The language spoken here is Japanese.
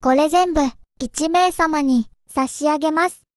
これ全部、1名様に差し上げます。